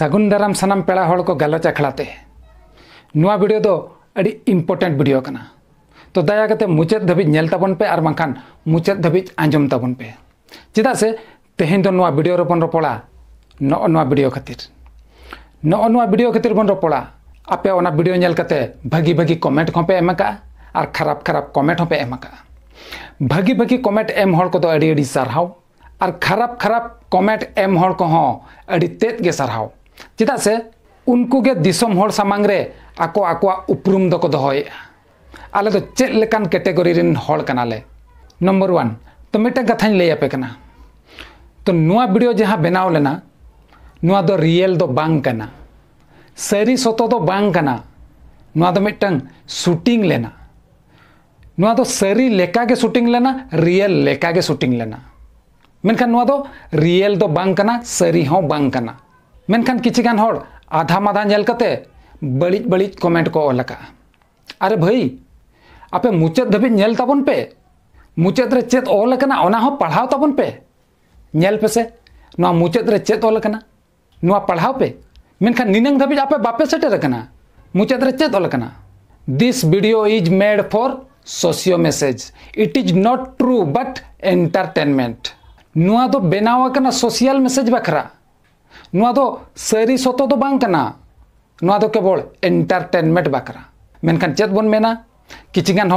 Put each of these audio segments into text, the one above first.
ᱥᱟᱹᱜᱩᱱ ᱫᱟᱨᱟᱢ ᱥᱟᱱᱟᱢ ᱯᱮᱲᱟ ᱦᱚᱲ ᱠᱚ ᱜᱟᱞᱚᱪ ᱟᱠᱷᱲᱟᱛᱮ ᱱᱚᱣᱟ ᱵᱷᱤᱰᱤᱭᱳ ᱫᱚ ᱟᱹᱰᱤ ᱤᱢᱯᱚᱨᱴᱮᱱᱴ ᱵᱷᱤᱰᱤᱭᱳ ᱠᱟᱱᱟ ᱛᱚ ᱫᱟᱭᱟ ᱠᱟᱛᱮ ᱢᱩᱪᱟᱹᱫ ᱫᱷᱟᱹᱵᱤᱡ ᱧᱮᱞ ᱛᱟᱵᱚᱱ ᱯᱮ ᱟᱨ ᱵᱟᱝᱠᱷᱟᱱ ᱢᱩᱪᱟᱹᱫ ᱫᱷᱟᱹᱵᱤᱡ ᱟᱸᱡᱚᱢ ᱛᱟᱵᱚᱱ ᱯᱮ ᱪᱮᱫᱟᱜ ᱥᱮ ᱛᱮᱦᱮᱧ ᱫᱚ ᱱᱚᱣᱟ ᱵᱷᱤᱰᱤᱭᱳ ᱨᱮᱵᱚᱱ ᱨᱚᱯᱚᱲᱟ ᱱᱚᱜᱼᱚ ᱱᱚᱣᱟ ᱵᱷᱤᱰᱤᱭᱳ ᱠᱷᱟᱹᱛᱤᱨ ᱱᱚᱜᱼᱚ ᱱᱚᱣᱟ ᱵᱷᱤᱰᱤᱭᱳ ᱠᱷᱟᱹᱛᱤᱨ ᱵᱚᱱ ᱨᱚᱯᱚᱲᱟ ᱟᱯᱮ ᱚᱱᱟ ᱵᱷᱤᱰᱤᱭᱳ ᱧᱮᱞ ᱠᱟᱛᱮ ᱵᱷᱟᱹᱜᱤ ᱵᱷᱟᱹᱜᱤ ᱠᱚᱢᱮᱱᱴ ᱦᱚᱸᱯᱮ ᱮᱢ ᱟᱠᱟᱜᱼᱟ ᱟᱨ ᱠᱷᱟᱨᱟᱯ ᱠᱷᱟᱨᱟᱯ ᱠᱚᱢᱮᱱᱴ ᱦᱚᱸᱯᱮ ᱮᱢ ᱟᱠᱟᱜᱼᱟ ᱵᱷᱟᱹᱜᱤ ᱵᱷᱟᱹᱜᱤ ᱠᱚᱢᱮᱱᱴ ᱮᱢ ᱦᱚᱲ ᱠᱚᱫᱚ ᱟᱹᱰᱤ ᱟᱹᱰᱤ ᱥᱟᱨᱦᱟᱣ ᱟᱨ ᱠᱷᱟᱨᱟᱯ ᱠᱷᱟᱨᱟᱯ ᱠᱚᱢᱮᱱᱴ ᱮᱢ ᱦᱚᱲ ᱠᱚᱦᱚᱸ ᱟᱹᱰᱤ ᱛᱮᱫ ᱜᱮ ᱥᱟᱨᱦᱟᱣ ᱪᱮᱫᱟᱜ ᱥᱮ ᱩᱱᱠᱩ ᱜᱮ ᱫᱤᱥᱚᱢ ᱦᱚᱲ ᱥᱟᱢᱟᱝ ᱨᱮ ᱟᱠᱚ ᱟᱠᱚᱣᱟᱜ ᱩᱯᱨᱩᱢ ᱫᱚᱠᱚ ᱫᱚᱦᱚᱭᱮᱜᱼᱟ ᱟᱞᱮ ᱫᱚ ᱪᱮᱫ ᱞᱮᱠᱟᱱ ᱠᱮᱴᱮᱜᱚᱨᱤ ᱨᱮᱱ ᱦᱚᱲ ᱠᱟᱱᱟᱞᱮ ᱱᱚᱢᱵᱚᱨ ᱚᱣᱟᱱ ᱛᱚ ᱢᱤᱫᱴᱮᱱ ᱠᱟᱛᱷᱟᱧ ᱞᱟᱹᱭ ᱟᱯᱮ ᱠᱟᱱᱟ ᱛᱚ ᱱᱚᱣᱟ ᱵᱷᱤᱰᱤᱭᱳ ᱡᱟᱦᱟᱸ ᱵᱮᱱᱟᱣ ᱞᱮᱱᱟ ᱱᱚᱣᱟ ᱫᱚ ᱨᱤᱭᱮᱞ ᱫᱚ ᱵᱟᱝ ᱠᱟᱱᱟ ᱥᱟᱹᱨᱤ ᱥᱚᱛᱚ ᱫᱚ ᱵᱟᱝ ᱠᱟᱱᱟ ᱱᱚᱣᱟ ᱫᱚ ᱢᱤᱫᱴᱟᱝ ᱥᱩᱴᱤᱝ ᱞᱮᱱᱟ ᱱᱚᱣᱟ ᱫᱚ ᱥᱟᱹᱨᱤ ᱞᱮᱠᱟᱜᱮ ᱥᱩᱴᱤᱝ ᱞᱮᱱᱟ ᱨᱤᱭᱮᱞ ᱞᱮᱠᱟᱜᱮ ᱥᱩᱴᱤᱝ ᱞᱮᱱᱟ ᱢᱮᱱᱠᱷᱟᱱ ᱱᱚᱣᱟ ᱫᱚ ᱨᱤᱭᱮᱞ ᱫᱚ ᱵᱟᱝ ᱠᱟᱱᱟ ᱥᱟᱹᱨᱤ ᱦᱚᱸ ᱵᱟᱝ ᱠᱟᱱᱟ मेखान किचिगान आधा माधा नल बड़ी बड़ी कमेंट को ओलका अरे भाई आप मुचाद धाबी नलताबन पे मुचाद चेत ऑलना पढ़ाताबन पे नल पेसे मुचाद चेत ऑलना पढ़ाव पे मेखान निनांग धाबी आपे बापे सेटर मुचाद चेत ऑलना this video is made for socio message it is not true but entertainment नुआ तो बनाव सोशियल मेसेज बखरा ना तो सारी सतो तो बांकना तो केवल एंटारटेनमेंट बाखरा चेत बन मेना किचिगान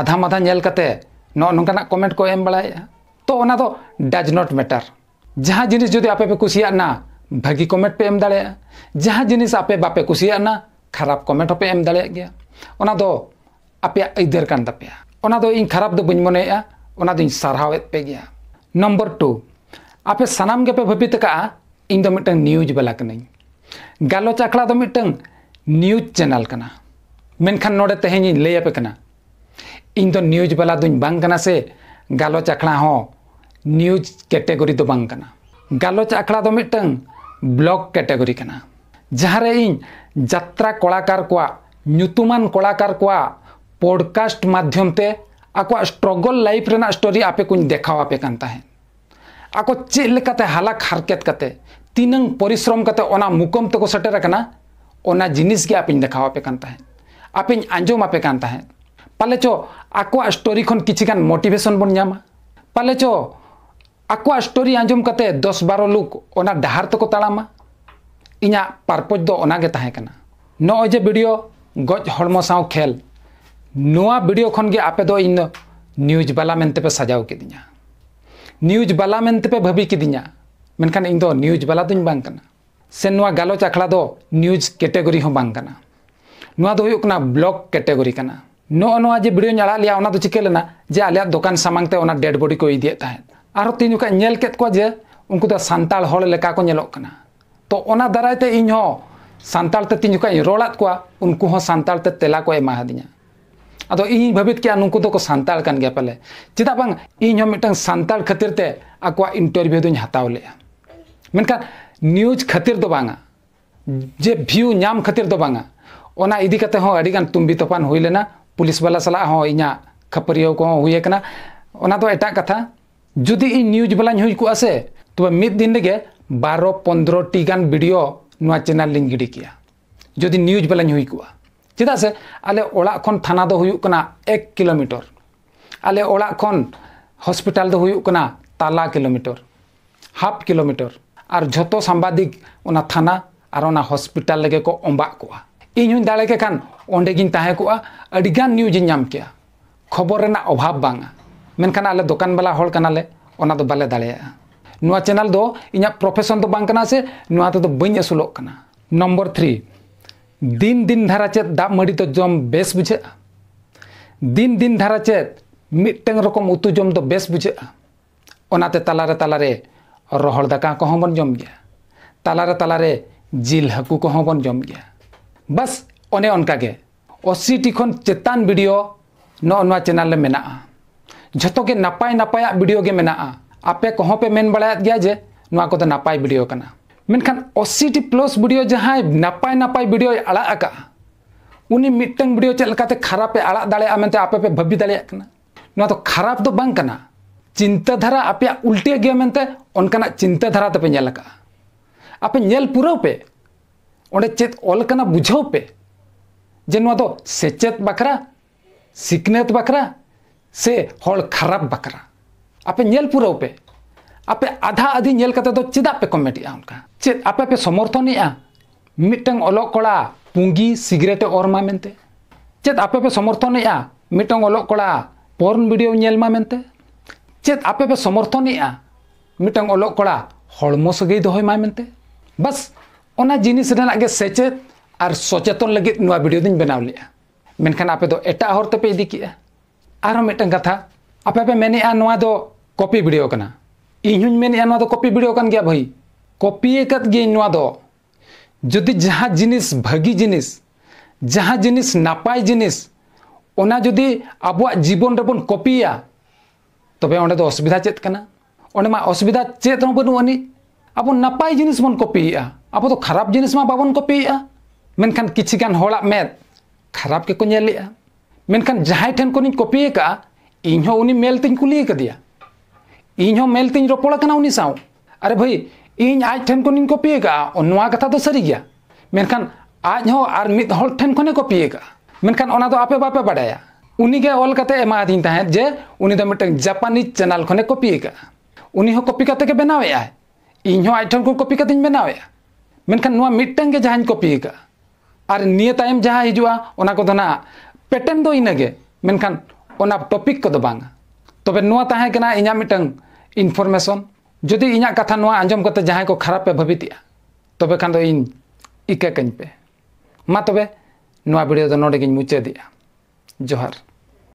आधा माधा नल नौकना कमेंट को एम बड़ा तो ओना तो डज नॉट मैटर जहाँ जिनिस जो आपे पे कुना भागी कमेंट पे एम दाड़ा जहाँ आपे बापे कुना खराब कमेंट पे एम दाड़ा तो आपे ईदर कानपे तो इन खराब तो बी मनोदी तो पे गया नम्बर टू आपे सामगे पे भाबित इन दो मिट्टन न्यूज़ बला कनी गालो चाकला दो मिट्टन न्यूज़ चैनल कना मैं खान नोडे तहें ये ले आपे कना इन दो न्यूज़ बला दुन बंग कना से गालो चाकला हो न्यूज़ कैटेगरी दो बंग कना गालो चाकला दो मिट्टन ब्लॉक कैटेगरी कना जहाँ रे इन जत्रा कोलाकार कुआ न्यूतुमान कोलाकार कुआ पॉडकास्ट माध्यम ते आको स्ट्रगल लाइफ रेना स्टोरी आपे कुछ देखा आपे कनता है आको चिल्ल कते हालक हरकत कते तिनंग परिश्रम करते ओना मुकम तक सेटर ओना जिनिस के आपे देखावापे आपे आंजमापे पाले चो आको स्टोरी खन किछिकान मोटिवेशन बन नामा पाले चो आको स्टोरी आंजम करते दस बारो लोग ओना डाहर तक ताड़ामा इना पारपज दो ओना के नय जे वीडियो गज हड़म साव खेल नोआ वीडियो खन के आपे दो इन न्यूज बाला मेनते पे सजाव केदिना न्यूज बाला मेनते पे भाबी केदिना ᱢᱮᱱᱠᱷᱟᱱ ᱤᱧ ᱫᱚ ᱱᱤᱭᱩᱡ ᱵᱟᱞᱟ ᱫᱚᱧ ᱵᱟᱝ ᱠᱟᱱᱟ ᱥᱮ ᱱᱚᱣᱟ ᱜᱟᱞᱚᱪ ᱟᱠᱷᱲᱟ ᱫᱚ ᱱᱤᱭᱩᱡ ᱠᱮᱴᱮᱜᱚᱨᱤ ᱦᱚᱸ ᱵᱟᱝ ᱠᱟᱱᱟ ᱱᱚᱣᱟ ᱫᱚ ᱦᱩᱭᱩᱜ ᱠᱟᱱᱟ ᱵᱞᱚᱠ ᱠᱮᱴᱮᱜᱚᱨᱤ ᱠᱟᱱᱟ ᱱᱚᱜᱼᱚ ᱱᱚᱣᱟ ᱡᱮ ᱵᱷᱤᱰᱤᱭᱳᱧ ᱟᱲᱟᱜ ᱞᱮᱭᱟ ᱚᱱᱟ ᱫᱚ ᱪᱤᱠᱟᱹ ᱞᱮᱱᱟ ᱡᱮ ᱟᱞᱮᱭᱟᱜ ᱫᱚᱠᱟᱱ ᱥᱟᱢᱟᱝ ᱛᱮ ᱚᱱᱟ ᱰᱮᱰ ᱵᱚᱰᱤ ᱠᱚ ᱤᱫᱤᱭᱮᱫ ᱛᱟᱦᱮᱸᱫ ᱟᱨᱦᱚᱸ ᱛᱤᱱ ᱡᱚᱠᱷᱚᱱ ᱧᱮᱞ ᱠᱮᱫ ᱠᱚᱣᱟ ᱡᱮ ᱩᱱᱠᱩ ᱫᱚ ᱥᱟᱱᱛᱟᱲ ᱦᱚᱲ ᱞᱮᱠᱟ ᱠᱚ ᱧᱮᱞᱚᱜ ᱠᱟᱱᱟ ᱛᱚ ᱚᱱᱟ ᱫᱟᱨᱟᱭ ᱛᱮ ᱤᱧ ᱦᱚᱸ ᱥᱟᱱᱛᱟᱲ ᱛᱮ ᱛᱤᱱ ᱡᱚᱠᱷᱚᱱ ᱤᱧ ᱨᱚᱲᱟᱫ ᱠᱚᱣᱟ ᱩᱱᱠᱩ ᱦᱚᱸ ᱥᱟᱱᱛᱟᱲ ᱛᱮ ᱛᱮᱞᱟ ᱠᱚ ᱮᱢᱟ ᱦᱟᱫᱤᱧᱟ ᱟᱫᱚ ᱤᱧ ᱵᱷᱟᱹᱵᱤᱛ ᱠᱮᱜᱼᱟ ᱱᱩᱠᱩ ᱫᱚᱠᱚ ᱥᱟᱱᱛᱟᱲ ᱠᱟᱱ ᱜᱮᱭᱟ ᱯᱟᱞᱮ ᱪᱮᱫᱟᱜ ᱵᱟᱝ ᱤᱧ ᱦᱚᱸ ᱢᱤᱫᱴᱟᱝ ᱥᱟᱱᱛᱟᱲ ᱠᱷᱟᱹᱛᱤᱨ ᱛᱮ ᱟᱠᱚᱣᱟᱜ ᱤᱱᱴᱟᱨᱵᱷᱤᱭᱩ ᱫᱚᱧ ᱦᱟᱛᱟᱣ ᱞᱮᱜᱼᱟ ᱢᱮᱱᱠᱷᱟᱱ ᱱᱤᱭᱩᱡ ᱠᱷᱟᱹᱛᱤᱨ ᱫᱚ ᱵᱟᱝᱟ ᱡᱮ ᱵᱷᱤᱭᱩ ᱧᱟᱢ ᱠᱷᱟᱹᱛᱤᱨ ᱫᱚ ᱵᱟᱝᱟ ᱚᱱᱟ ᱤᱫᱤ ᱠᱟᱛᱮ ᱦᱚᱸ ᱟᱹᱰᱤ ᱜᱟᱱ ᱛᱩᱢᱵᱤ ᱛᱚᱯᱟᱱ ᱦᱩᱭ ᱞᱮᱱᱟ ᱯᱩᱞᱤᱥ ᱵᱟᱞᱟ ᱥᱟᱞᱟᱜ ᱦᱚᱸ ᱤᱧᱟᱹᱜ ᱠᱷᱟᱹᱯᱟᱹᱨᱤᱭᱟᱹ ᱠᱚᱦᱚᱸ ᱦᱩᱭ ᱟᱠᱟᱱᱟ ᱚᱱᱟ ᱫᱚ ᱮᱴᱟᱜ ᱠᱟᱛᱷᱟ ᱡᱩᱫᱤ ᱤᱧ ᱱᱤᱭᱩᱡ ᱵᱟᱞᱟᱧ ᱦᱩᱭ ᱠᱚᱜᱼᱟ ᱥᱮ ᱛᱚᱵᱮ ᱢᱤᱫ ᱫᱤᱱ ᱨᱮᱜᱮ ᱵᱟᱨᱚ ᱯᱚᱱᱫᱨᱚ ᱴᱤ ᱜᱟᱱ ᱵᱷᱤᱰᱤᱭᱳ ᱱᱚᱣᱟ ᱪᱮᱱᱮᱞ ᱞᱤᱧ ᱜᱤᱰᱤ ᱠᱮᱭᱟ ᱡᱩᱫᱤ ᱱᱤᱭᱩᱡ ᱵᱟᱞᱟᱧ ᱦᱩᱭ ᱠᱚᱜᱼᱟ ᱪᱮᱫᱟᱜ ᱥᱮ ᱟᱞᱮ ᱚᱲᱟᱜ ᱠᱷᱚᱱ ᱛᱷᱟᱱᱟ ᱫᱚ ᱦᱩᱭᱩᱜ ᱠᱟᱱᱟ ᱮᱠ ᱠᱤᱞᱳᱢᱤᱴᱟᱨ ᱟᱞᱮ ᱚᱲᱟᱜ ᱠᱷᱚᱱ ᱦᱚᱥᱯᱤᱴᱟᱞ ᱫᱚ ᱦᱩᱭᱩᱜ ᱠᱟᱱᱟ ᱛᱟᱞᱟ ᱠᱤᱞᱳᱢᱤᱴᱟᱨ ᱦᱟᱯ ᱠᱤᱞᱳᱢᱤᱴᱟᱨ और जो सांबादिक थाना और हॉस्पिटल लगे को अम्बा को इन हूँ दाड़े खान अंडेगी अड़ीगान न्यूज नाम के खबर अभाव बांगा मेनखान आले दुकान वाला हल कनाले बाले दाड़ेया चैनल दो इन प्रोफेशन तो बांग से नुआ तो बई असुल कना थ्री दिन दिन धारा चेत दाब मड़ी तो जम बेस बुझे दिन दिन धारा चेत मिट्ट रकम उतु जम तो बेस बुझे तलारे तलारे रहल दाका कोहों बन जम गया तलारे तलारे जिल हाकू कोहों बन जम गया बस अने उनका के असीटी खन चेतान वीडियो नोना चैनल ले मेना जतो के नपाय नपाय वीडियो के मेना आपे कहो पे मेन बड़ा गया जे नोआ को तो नपाय वीडियो कना मेनखान टी प्लस वीडियो जहां नपाय नपाय वीडियो अड़ा अका उनी मिटंग वीडियो चलकाते तो खराब पे अड़ा दाड़े आमेंते आपे पे भबी दाड़े अकना नोआ तो खराब तो बंग कना चिंताधारा आप उल्टे गया मनते उनका चिंताधारा तपे तो नल आपे नल पुराव पे ओंडे चेत ऑल कना बुझाव पे जे नुआ दो सेचेत बाखरा सिकनेत बकरा से हॉल खराब बाखरा आपे नल पुराव पे आपे आधा आधी नल कते दो तो चिदा पे कमेटी उनका चेत आपे पे समर्थन ए मिटंग कड़ा पुंगी सिगरेट और मा चेत आपे पे समर्थन ए मिटंग कड़ा कोड़ा पोर्न वीडियो नल मा मनते ᱪᱮᱫ আপেবা সমৰ্থন নিয়া মিটাং অলকড়া হৰমস গৈ দহৈ মই ম ンテ বাস ওনা জিনিস লনা গে সেচেত আর সচেতন লগি নৱা ভিডিঅ' দিন বনাৱলিয়া মেনখান আপে তো এটা হৰতে পে দি কি আৰো মিটাং কথা আপে পে মেনে আন নৱা দ ক'পি ভিডিঅ' কৰনা ইহুন মেন আন নৱা দ ক'পি ভিডিঅ' কৰন গিয়া ভাই ক'পি екত গিন নৱা দ যদি জহা জিনিস ভগি জিনিস জহা জিনিস নাপায় জিনিস ওনা যদি আবোৱ জীৱন ৰবন ক'পি আ तब ओने तो असुविधा चेत कना असुविधा चेत हो अब नपाय जिनिस बन कपी अब तो खराब जिनिस मा बाबन कपी मेनखान किछि मेद खराब के को नेलिया मेनखान जहाय ठेन को कपी का इन हो उनी कुली का इन मेलती रोपड़ा उन रोपळ अरे भाई इन आज ठेन को कपी का कथा तो सारी गया मेनखान आज हो आर ठेन कोने कपी का मेनखान तो आपे बापे बडाया उनके ऑल एमा तहत जे उनी द मिटन जापानी चैनल खने कॉपी का उनी हो कॉपी कते के बनावे आ इन हो आइटम को कॉपी कते बनावे आ मेनखन नुआ मिटन के जहां कॉपी का और निये टाइम जहां हिजुआ ओना को दना पेटर्न दो इनगे मेनखन ओना टॉपिक को दो बांगा तबे नुआ ताहे केना इना मिटन इनफॉर्मेशन যদি ইনা कथा নোয়া আঞ্জম করতে যাহাই কো খারাপ পে ভাবিতিয়া তবে খান ইন ইকা কাঞ্জ